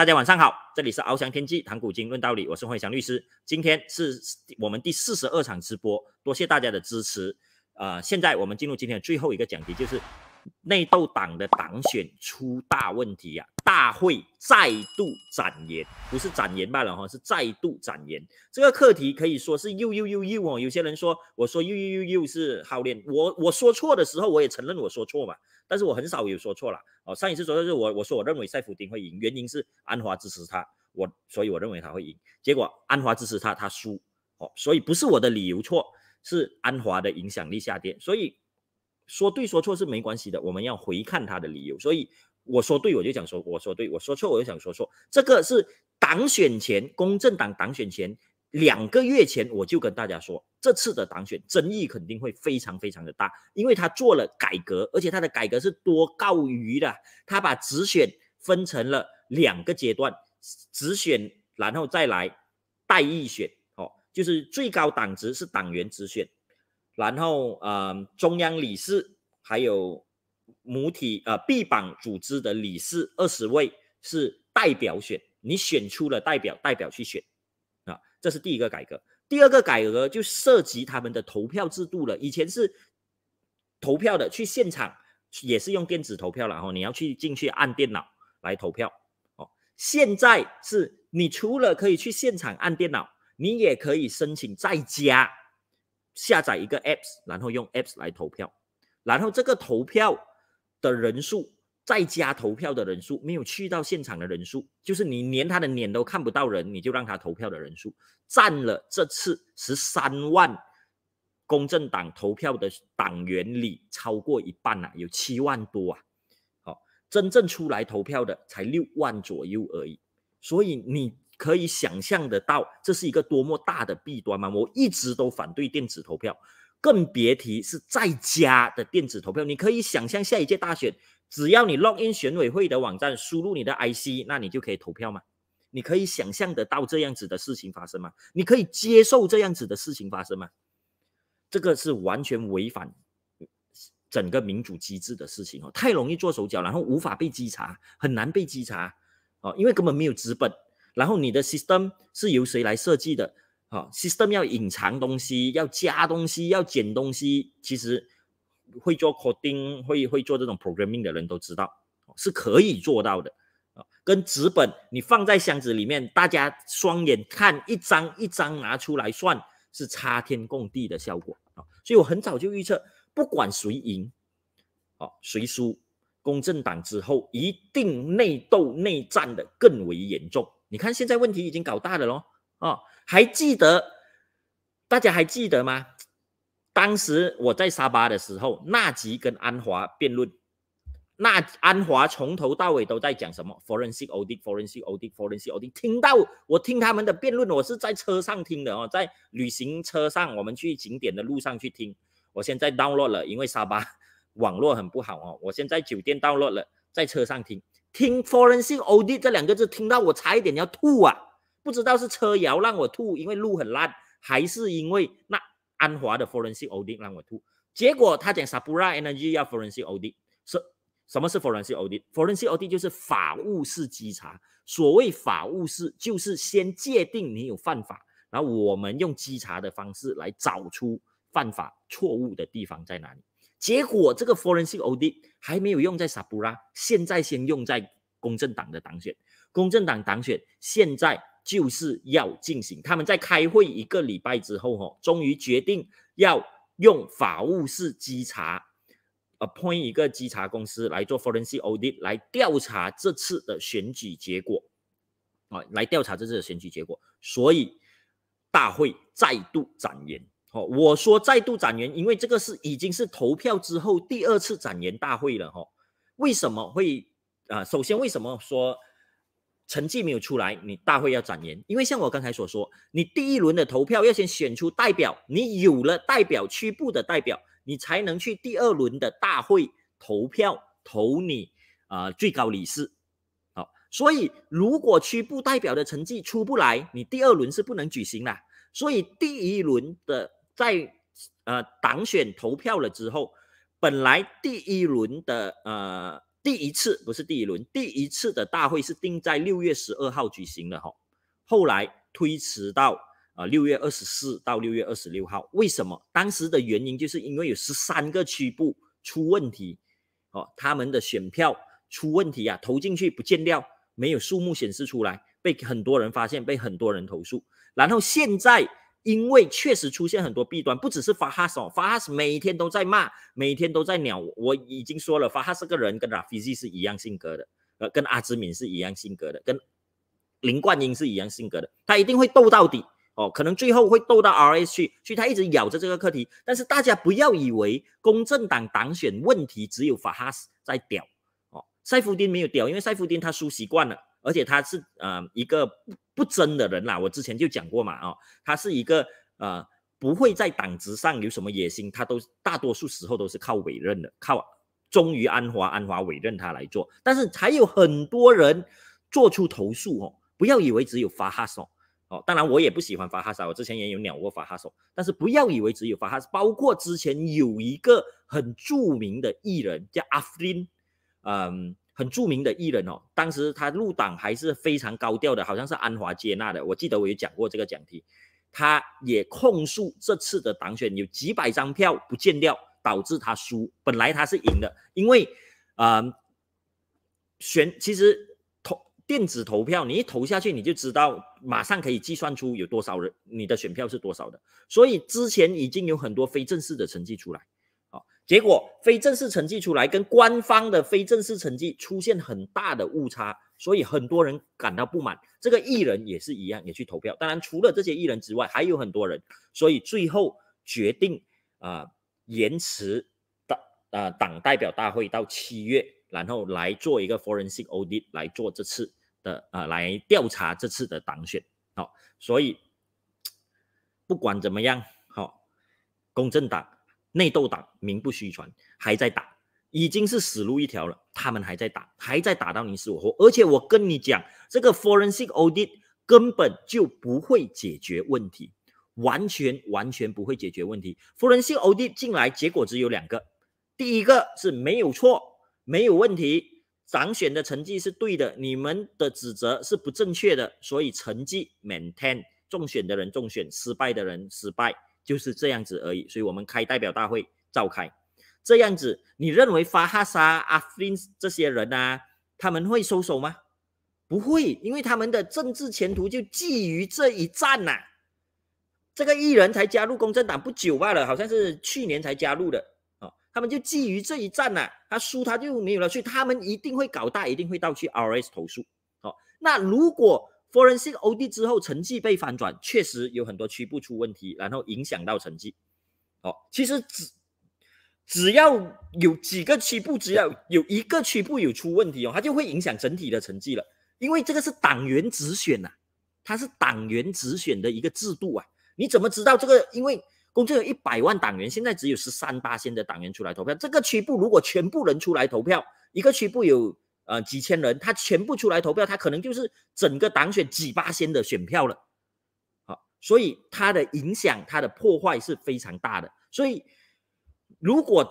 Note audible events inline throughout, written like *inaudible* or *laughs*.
大家晚上好，这里是翱翔天际谈古今论道理，我是慧祥律师。今天是我们第四十二场直播，多谢大家的支持。呃，现在我们进入今天的最后一个讲题，就是。内斗党的党选出大问题啊！大会再度展言，不是展言罢了哈，是再度展言。这个课题可以说是又又又又哦。有些人说我说又又又又是好练，我我说错的时候我也承认我说错嘛，但是我很少有说错了哦。上一次说的是我我说我认为赛福丁会赢，原因是安华支持他，我所以我认为他会赢。结果安华支持他，他输哦，所以不是我的理由错，是安华的影响力下跌，所以。说对说错是没关系的，我们要回看他的理由。所以我说对，我就想说我说对；我说错，我就想说错。这个是党选前，公正党党选前两个月前，我就跟大家说，这次的党选争议肯定会非常非常的大，因为他做了改革，而且他的改革是多告于的。他把直选分成了两个阶段，直选然后再来代议选。哦，就是最高党职是党员直选。然后，呃，中央理事还有母体呃臂膀组织的理事二十位是代表选，你选出了代表，代表去选，啊，这是第一个改革。第二个改革就涉及他们的投票制度了。以前是投票的，去现场也是用电子投票了后你要去进去按电脑来投票哦。现在是你除了可以去现场按电脑，你也可以申请在家。下载一个 apps，然后用 apps 来投票，然后这个投票的人数，再加投票的人数，没有去到现场的人数，就是你连他的脸都看不到人，你就让他投票的人数，占了这次十三万公正党投票的党员里超过一半啊，有七万多啊，好，真正出来投票的才六万左右而已，所以你。可以想象得到这是一个多么大的弊端吗？我一直都反对电子投票，更别提是在家的电子投票。你可以想象下一届大选，只要你 login 选委会的网站，输入你的 IC，那你就可以投票吗？你可以想象得到这样子的事情发生吗？你可以接受这样子的事情发生吗？这个是完全违反整个民主机制的事情哦，太容易做手脚，然后无法被稽查，很难被稽查哦，因为根本没有资本。然后你的 system 是由谁来设计的？啊，system 要隐藏东西，要加东西，要减东西，其实会做 coding、会会做这种 programming 的人都知道，是可以做到的啊。跟纸本你放在箱子里面，大家双眼看一张一张拿出来算，是差天共地的效果啊。所以我很早就预测，不管谁赢，啊，谁输，公正党之后一定内斗内战的更为严重。你看，现在问题已经搞大了喽！哦，还记得，大家还记得吗？当时我在沙巴的时候，纳吉跟安华辩论，那安华从头到尾都在讲什么 “forensic audit”、“forensic audit”、“forensic audit”。听到我听他们的辩论，我是在车上听的哦，在旅行车上，我们去景点的路上去听。我现在 download 了，因为沙巴 *laughs* 网络很不好哦。我现在酒店 download 了，在车上听。听 forensic audit 这两个字，听到我差一点要吐啊！不知道是车摇让我吐，因为路很烂，还是因为那安华的 forensic audit 让我吐。结果他讲 Sabra Energy 要 forensic audit，是什么是 forensic audit？forensic audit 就是法务式稽查。所谓法务式，就是先界定你有犯法，然后我们用稽查的方式来找出犯法错误的地方在哪里。结果，这个 forensic audit 还没有用在 Sabura，现在先用在公正党的党选。公正党党选现在就是要进行，他们在开会一个礼拜之后，哦，终于决定要用法务室稽查 appoint 一个稽查公司来做 forensic audit 来调查这次的选举结果，啊，来调查这次的选举结果，所以大会再度展延。哦，我说再度展言，因为这个是已经是投票之后第二次展言大会了。哈，为什么会啊？首先，为什么说成绩没有出来，你大会要展言？因为像我刚才所说，你第一轮的投票要先选出代表，你有了代表区部的代表，你才能去第二轮的大会投票投你啊最高理事。好，所以如果区部代表的成绩出不来，你第二轮是不能举行的。所以第一轮的。在呃党选投票了之后，本来第一轮的呃第一次不是第一轮，第一次的大会是定在六月十二号举行的哈，后来推迟到呃六月二十四到六月二十六号。为什么？当时的原因就是因为有十三个区部出问题，哦，他们的选票出问题啊，投进去不见料，没有数目显示出来，被很多人发现，被很多人投诉，然后现在。因为确实出现很多弊端，不只是法哈哦，法哈斯每天都在骂，每天都在鸟。我已经说了，法哈斯个人跟拉菲西是一样性格的，呃，跟阿兹敏是一样性格的，跟林冠英是一样性格的。他一定会斗到底哦，可能最后会斗到 R S 去，所以他一直咬着这个课题。但是大家不要以为公正党党选问题只有法哈斯在屌哦，塞夫丁没有屌，因为塞夫丁他输习惯了。而且他是呃一个不不争的人啦，我之前就讲过嘛，哦，他是一个呃不会在党职上有什么野心，他都大多数时候都是靠委任的，靠忠于安华，安华委任他来做。但是还有很多人做出投诉哦，不要以为只有发哈索。哦，当然我也不喜欢发哈手，我之前也有鸟过发哈索，但是不要以为只有发哈，包括之前有一个很著名的艺人叫阿弗林，嗯。很著名的艺人哦，当时他入党还是非常高调的，好像是安华接纳的。我记得我有讲过这个讲题，他也控诉这次的党选有几百张票不见掉，导致他输。本来他是赢的，因为呃选其实投电子投票，你一投下去你就知道，马上可以计算出有多少人你的选票是多少的。所以之前已经有很多非正式的成绩出来。结果非正式成绩出来，跟官方的非正式成绩出现很大的误差，所以很多人感到不满。这个艺人也是一样，也去投票。当然，除了这些艺人之外，还有很多人。所以最后决定啊，延迟党啊党代表大会到七月，然后来做一个 forensic audit 来做这次的啊来调查这次的党选。好，所以不管怎么样，好，公正党。内斗党名不虚传，还在打，已经是死路一条了。他们还在打，还在打到你死我活。而且我跟你讲，这个 forensic audit 根本就不会解决问题，完全完全不会解决问题。forensic audit 进来，结果只有两个：第一个是没有错，没有问题，长选的成绩是对的，你们的指责是不正确的。所以成绩 maintain 中选的人中选，失败的人失败。就是这样子而已，所以我们开代表大会召开，这样子，你认为法哈沙、阿斯这些人啊，他们会收手吗？不会，因为他们的政治前途就寄于这一战呐。这个艺人才加入公正党不久罢了，好像是去年才加入的哦。他们就寄于这一战呐，他输他就没有了，所以他们一定会搞大，一定会到去 RS 投诉。哦，那如果。Forensic OD 之后成绩被反转，确实有很多区部出问题，然后影响到成绩。哦，其实只只要有几个区部，只要有一个区部有出问题哦，它就会影响整体的成绩了。因为这个是党员直选呐，它是党员直选的一个制度啊。你怎么知道这个？因为公司有一百万党员，现在只有十三八千的党员出来投票。这个区部如果全部人出来投票，一个区部有。呃，几千人他全部出来投票，他可能就是整个党选几八千的选票了，好，所以他的影响、他的破坏是非常大的。所以，如果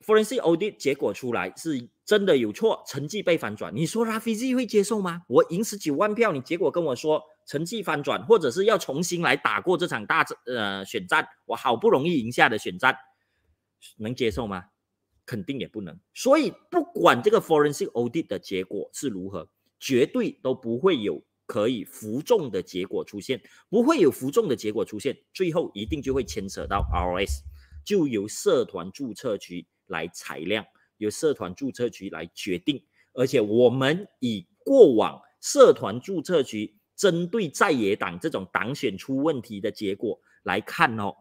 forensic audit 结果出来是真的有错，成绩被反转，你说他飞机会接受吗？我赢十九万票，你结果跟我说成绩翻转，或者是要重新来打过这场大呃选战，我好不容易赢下的选战，能接受吗？肯定也不能，所以不管这个 forensic audit 的结果是如何，绝对都不会有可以服众的结果出现，不会有服众的结果出现，最后一定就会牵扯到 R O S，就由社团注册局来裁量，由社团注册局来决定，而且我们以过往社团注册局针对在野党这种党选出问题的结果来看哦。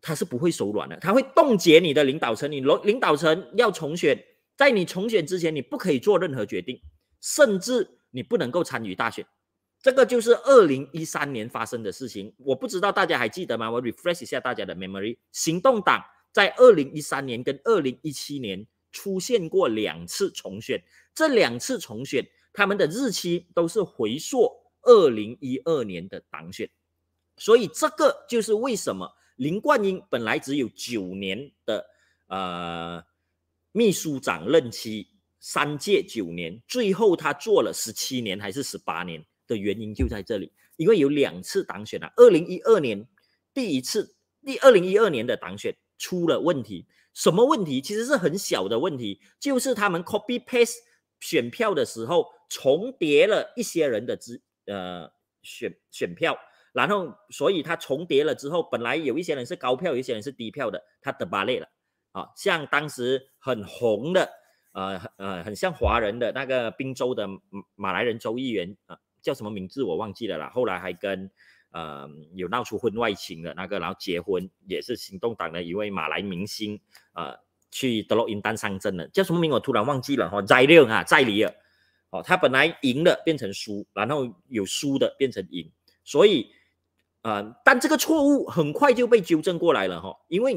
他是不会手软的，他会冻结你的领导层，你楼领导层要重选，在你重选之前，你不可以做任何决定，甚至你不能够参与大选。这个就是二零一三年发生的事情，我不知道大家还记得吗？我 refresh 一下大家的 memory。行动党在二零一三年跟二零一七年出现过两次重选，这两次重选他们的日期都是回溯二零一二年的党选，所以这个就是为什么。林冠英本来只有九年的呃秘书长任期，三届九年，最后他做了十七年还是十八年的原因就在这里，因为有两次当选啊，二零一二年第一次，第二零一二年的当选出了问题，什么问题？其实是很小的问题，就是他们 copy paste 选票的时候重叠了一些人的资呃选选票。然后，所以它重叠了之后，本来有一些人是高票，有一些人是低票的，它的巴列了。啊，像当时很红的，呃呃，很像华人的那个滨州的马来人州议员，呃，叫什么名字我忘记了啦。后来还跟呃有闹出婚外情的那个，然后结婚也是行动党的一位马来明星，呃，去德洛因当上阵了，叫什么名我突然忘记了。哈，在里尔哈，在里尔。哦，他本来赢的变成输，然后有输的变成赢，所以。啊，但这个错误很快就被纠正过来了哈，因为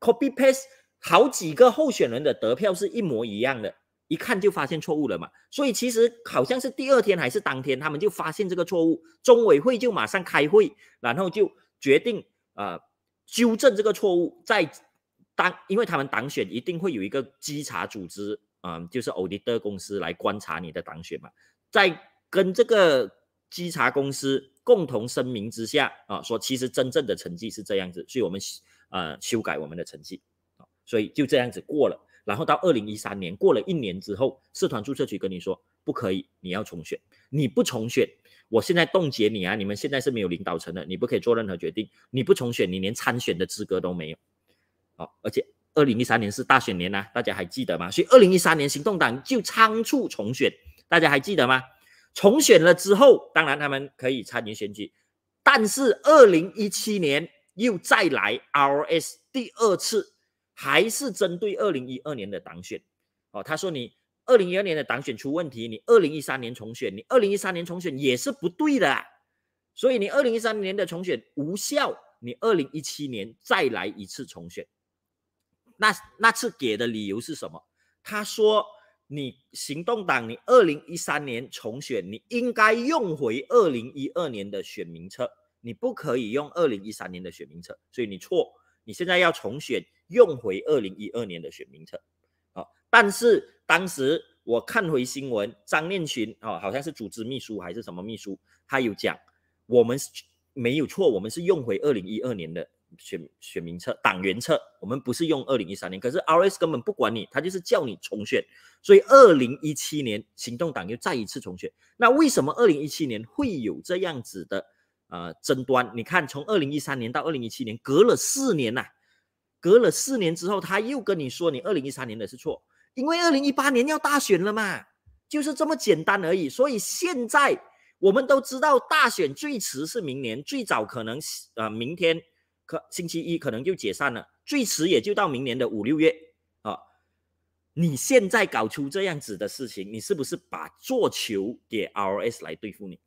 copy paste 好几个候选人的得票是一模一样的，一看就发现错误了嘛。所以其实好像是第二天还是当天，他们就发现这个错误，中委会就马上开会，然后就决定啊纠正这个错误，在当因为他们党选一定会有一个稽查组织啊，就是 auditor 公司来观察你的党选嘛，在跟这个稽查公司。共同声明之下啊，说其实真正的成绩是这样子，所以我们呃修改我们的成绩啊，所以就这样子过了。然后到二零一三年，过了一年之后，社团注册局跟你说不可以，你要重选，你不重选，我现在冻结你啊！你们现在是没有领导层的，你不可以做任何决定，你不重选，你连参选的资格都没有。好，而且二零一三年是大选年呐，大家还记得吗？所以二零一三年行动党就仓促重选，大家还记得吗？重选了之后，当然他们可以参与选举，但是二零一七年又再来 R S 第二次，还是针对二零一二年的党选哦。他说你二零一二年的党选出问题，你二零一三年重选，你二零一三年重选也是不对的，所以你二零一三年的重选无效，你二零一七年再来一次重选，那那次给的理由是什么？他说。你行动党，你二零一三年重选，你应该用回二零一二年的选民册，你不可以用二零一三年的选民册，所以你错。你现在要重选，用回二零一二年的选民册，好，但是当时我看回新闻，张念群哦，好像是组织秘书还是什么秘书，他有讲，我们没有错，我们是用回二零一二年的。选选民册，党员册，我们不是用二零一三年，可是 R S 根本不管你，他就是叫你重选。所以二零一七年行动党又再一次重选。那为什么二零一七年会有这样子的呃争端？你看，从二零一三年到二零一七年，隔了四年呐，隔了四年之后，他又跟你说你二零一三年的是错，因为二零一八年要大选了嘛，就是这么简单而已。所以现在我们都知道，大选最迟是明年，最早可能呃明天。可星期一可能就解散了，最迟也就到明年的五六月啊！你现在搞出这样子的事情，你是不是把做球给 R S 来对付你？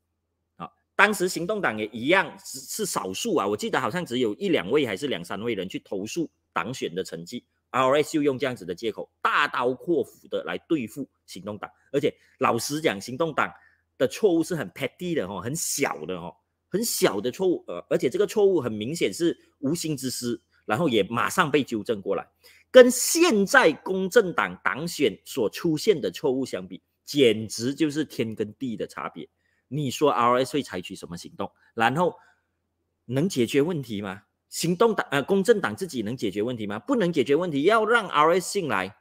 啊，当时行动党也一样是是少数啊，我记得好像只有一两位还是两三位人去投诉党选的成绩，R S 又用这样子的借口大刀阔斧的来对付行动党，而且老实讲，行动党的错误是很 petty 的哦，很小的哦。很小的错误，呃，而且这个错误很明显是无心之失，然后也马上被纠正过来。跟现在公正党党选所出现的错误相比，简直就是天跟地的差别。你说 RS 会采取什么行动？然后能解决问题吗？行动党呃，公正党自己能解决问题吗？不能解决问题，要让 RS 进来，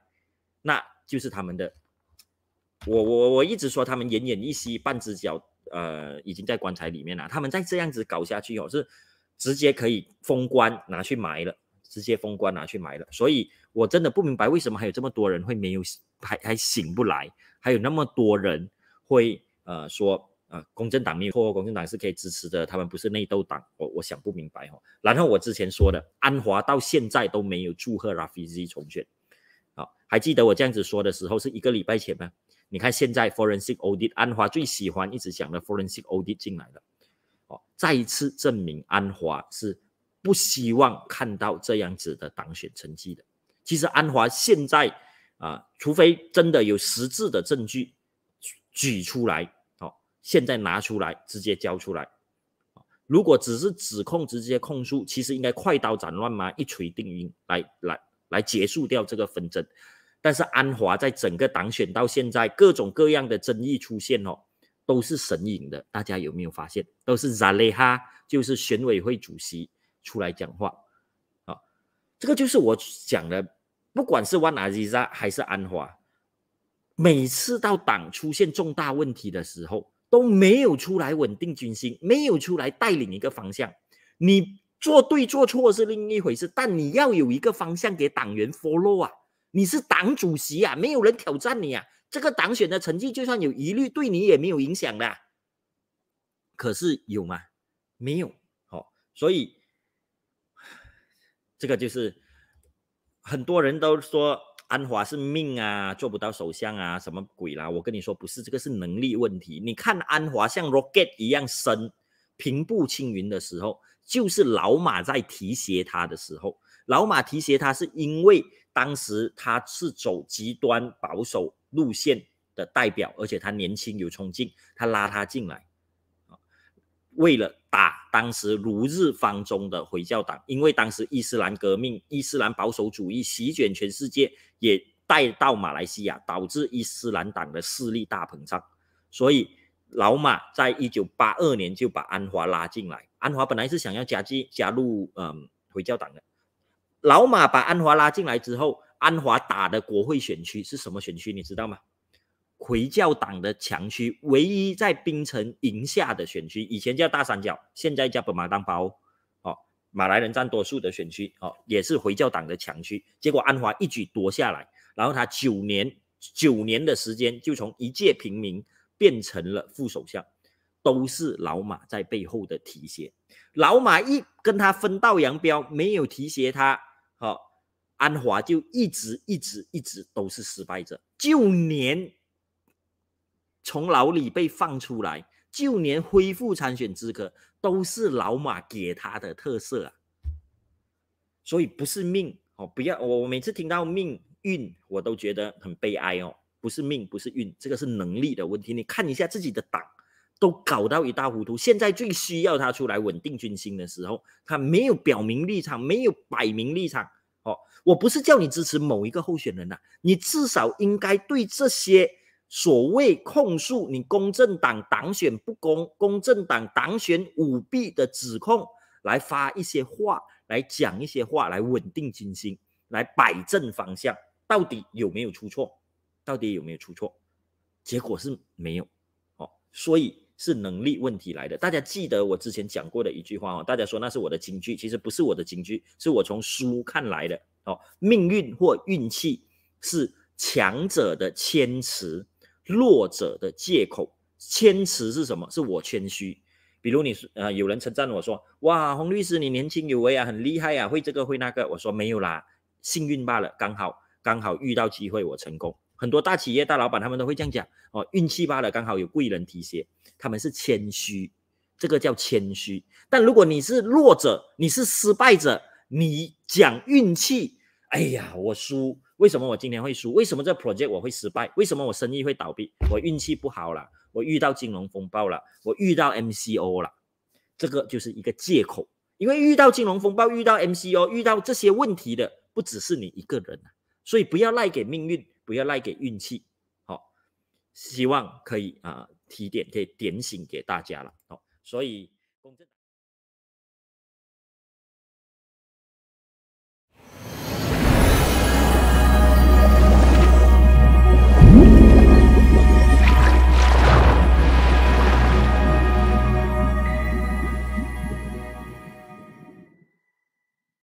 那就是他们的。我我我一直说他们奄奄一息，半只脚。呃，已经在棺材里面了。他们再这样子搞下去哦，是直接可以封棺拿去埋了，直接封棺拿去埋了。所以我真的不明白为什么还有这么多人会没有还还醒不来，还有那么多人会呃说呃公正党没有错，公正党是可以支持的，他们不是内斗党。我我想不明白哦。然后我之前说的安华到现在都没有祝贺拉菲兹重选，好，还记得我这样子说的时候是一个礼拜前吗？你看现在 forensic audit 安华最喜欢一直讲的 forensic audit 进来了，哦，再一次证明安华是不希望看到这样子的当选成绩的。其实安华现在啊，除非真的有实质的证据举出来，哦，现在拿出来直接交出来。如果只是指控直接控诉，其实应该快刀斩乱麻，一锤定音，来来来结束掉这个纷争。但是安华在整个党选到现在，各种各样的争议出现哦，都是神隐的。大家有没有发现，都是扎雷哈，就是选委会主席出来讲话啊？这个就是我讲的，不管是万娜吉莎还是安华，每次到党出现重大问题的时候，都没有出来稳定军心，没有出来带领一个方向。你做对做错是另一回事，但你要有一个方向给党员 follow 啊。你是党主席啊，没有人挑战你啊。这个党选的成绩就算有疑虑，对你也没有影响的。可是有吗？没有。好，所以这个就是很多人都说安华是命啊，做不到首相啊，什么鬼啦？我跟你说，不是这个是能力问题。你看安华像 rocket 一样升，平步青云的时候，就是老马在提携他的时候。老马提携他是因为。当时他是走极端保守路线的代表，而且他年轻有冲劲，他拉他进来，为了打当时如日方中的回教党，因为当时伊斯兰革命、伊斯兰保守主义席卷全世界，也带到马来西亚，导致伊斯兰党的势力大膨胀，所以老马在一九八二年就把安华拉进来。安华本来是想要加进加入嗯回教党的。老马把安华拉进来之后，安华打的国会选区是什么选区？你知道吗？回教党的强区，唯一在槟城、营下的选区，以前叫大三角，现在叫本马当包。哦，马来人占多数的选区，哦，也是回教党的强区。结果安华一举夺下来，然后他九年九年的时间，就从一介平民变成了副首相，都是老马在背后的提携。老马一跟他分道扬镳，没有提携他。好，安华就一直一直一直都是失败者，就连从牢里被放出来，就连恢复参选资格，都是老马给他的特色啊。所以不是命哦，不要我，我每次听到命运，我都觉得很悲哀哦。不是命，不是运，这个是能力的问题。你看一下自己的党。都搞到一塌糊涂。现在最需要他出来稳定军心的时候，他没有表明立场，没有摆明立场。哦，我不是叫你支持某一个候选人呐，你至少应该对这些所谓控诉你公正党党选不公、公正党党选舞弊的指控来发一些话，来讲一些话，来稳定军心，来摆正方向。到底有没有出错？到底有没有出错？结果是没有。哦，所以。是能力问题来的，大家记得我之前讲过的一句话哦，大家说那是我的金句，其实不是我的金句，是我从书看来的哦。命运或运气是强者的谦持，弱者的借口。谦持是什么？是我谦虚。比如你呃，有人称赞我说，哇，洪律师你年轻有为啊，很厉害啊，会这个会那个。我说没有啦，幸运罢了，刚好刚好遇到机会我成功。很多大企业、大老板他们都会这样讲哦，运气罢了，刚好有贵人提携。他们是谦虚，这个叫谦虚。但如果你是弱者，你是失败者，你讲运气，哎呀，我输，为什么我今天会输？为什么这 project 我会失败？为什么我生意会倒闭？我运气不好了，我遇到金融风暴了，我遇到 MCO 了，这个就是一个借口。因为遇到金融风暴、遇到 MCO、遇到这些问题的不只是你一个人所以不要赖给命运。不要赖给运气，好，希望可以啊提点，可以点醒给大家了，好，所以公